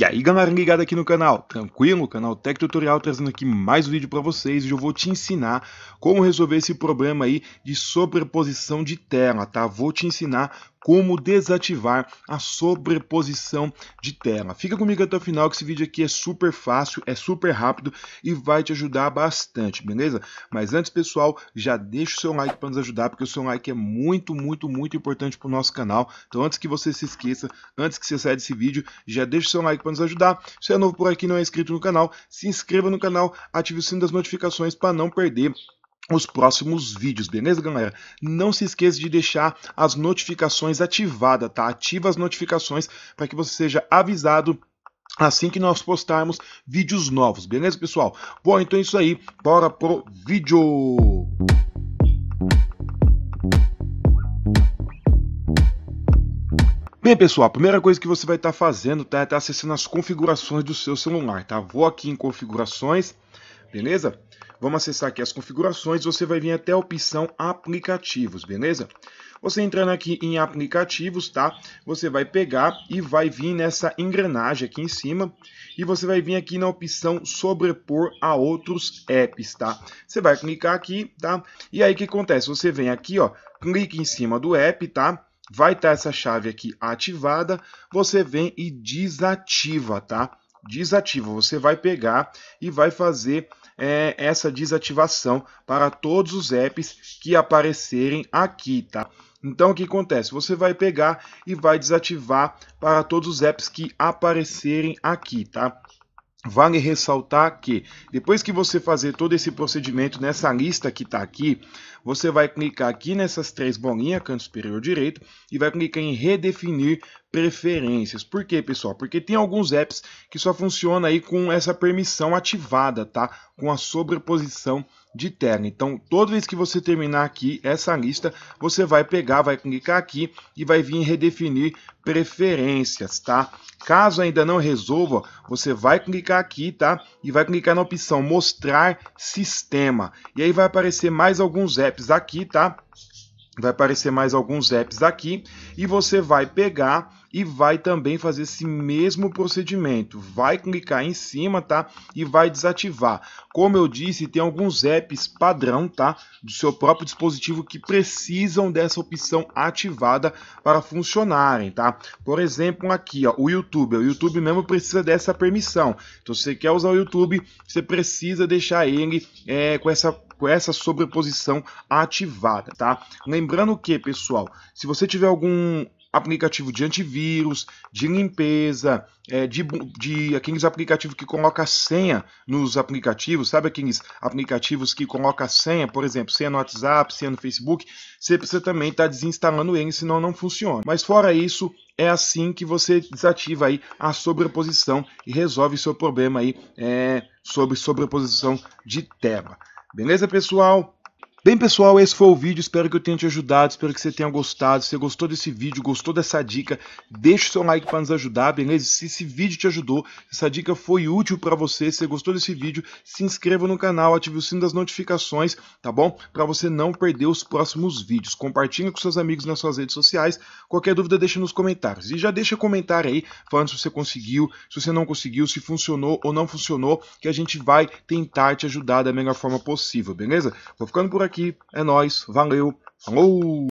E aí galera ligada aqui no canal, tranquilo? Canal Tech Tutorial trazendo aqui mais um vídeo para vocês e eu vou te ensinar como resolver esse problema aí de sobreposição de tela, tá? Vou te ensinar como desativar a sobreposição de tela. Fica comigo até o final que esse vídeo aqui é super fácil, é super rápido e vai te ajudar bastante, beleza? Mas antes, pessoal, já deixa o seu like para nos ajudar, porque o seu like é muito, muito, muito importante para o nosso canal. Então, antes que você se esqueça, antes que você saia desse vídeo, já deixa o seu like para nos ajudar. Se é novo por aqui e não é inscrito no canal, se inscreva no canal, ative o sino das notificações para não perder os próximos vídeos, beleza, galera? Não se esqueça de deixar as notificações ativadas, tá? Ativa as notificações para que você seja avisado assim que nós postarmos vídeos novos, beleza, pessoal? Bom, então é isso aí, bora pro vídeo! Bem, pessoal, a primeira coisa que você vai estar tá fazendo tá, é tá acessando as configurações do seu celular, tá? Vou aqui em configurações, beleza? Vamos acessar aqui as configurações, você vai vir até a opção aplicativos, beleza? Você entrando aqui em aplicativos, tá? Você vai pegar e vai vir nessa engrenagem aqui em cima e você vai vir aqui na opção sobrepor a outros apps, tá? Você vai clicar aqui, tá? E aí o que acontece? Você vem aqui, ó, clica em cima do app, tá? Vai estar tá essa chave aqui ativada, você vem e desativa, tá? desativa. Você vai pegar e vai fazer é, essa desativação para todos os apps que aparecerem aqui, tá? Então o que acontece? Você vai pegar e vai desativar para todos os apps que aparecerem aqui, tá? Vale ressaltar que depois que você fazer todo esse procedimento nessa lista que está aqui, você vai clicar aqui nessas três bolinhas, canto superior direito, e vai clicar em redefinir preferências. Por quê, pessoal? Porque tem alguns apps que só funciona aí com essa permissão ativada, tá? Com a sobreposição de terno. Então, toda vez que você terminar aqui essa lista, você vai pegar, vai clicar aqui e vai vir redefinir preferências, tá? Caso ainda não resolva, você vai clicar aqui, tá? E vai clicar na opção mostrar sistema. E aí vai aparecer mais alguns apps aqui, tá? Vai aparecer mais alguns apps aqui e você vai pegar e vai também fazer esse mesmo procedimento. Vai clicar em cima, tá? E vai desativar. Como eu disse, tem alguns apps padrão, tá? Do seu próprio dispositivo que precisam dessa opção ativada para funcionarem, tá? Por exemplo, aqui, ó, o YouTube. O YouTube mesmo precisa dessa permissão. Então, se você quer usar o YouTube, você precisa deixar ele é, com essa com essa sobreposição ativada, tá? Lembrando que, pessoal, se você tiver algum aplicativo de antivírus, de limpeza, é, de, de aqueles aplicativos que coloca senha nos aplicativos, sabe aqueles aplicativos que coloca senha, por exemplo, senha no WhatsApp, senha no Facebook, você precisa também estar tá desinstalando ele, senão não funciona. Mas fora isso, é assim que você desativa aí a sobreposição e resolve seu problema aí é, sobre sobreposição de tela. Beleza, pessoal? Bem, pessoal, esse foi o vídeo. Espero que eu tenha te ajudado. Espero que você tenha gostado. Se você gostou desse vídeo, gostou dessa dica, deixa o seu like para nos ajudar, beleza? Se esse vídeo te ajudou, essa dica foi útil para você, se você gostou desse vídeo, se inscreva no canal, ative o sino das notificações, tá bom? Para você não perder os próximos vídeos. Compartilhe com seus amigos nas suas redes sociais. Qualquer dúvida, deixa nos comentários. E já deixa comentário aí, falando se você conseguiu, se você não conseguiu, se funcionou ou não funcionou, que a gente vai tentar te ajudar da melhor forma possível, beleza? Vou ficando por aqui aqui. É nós. Valeu. Falou!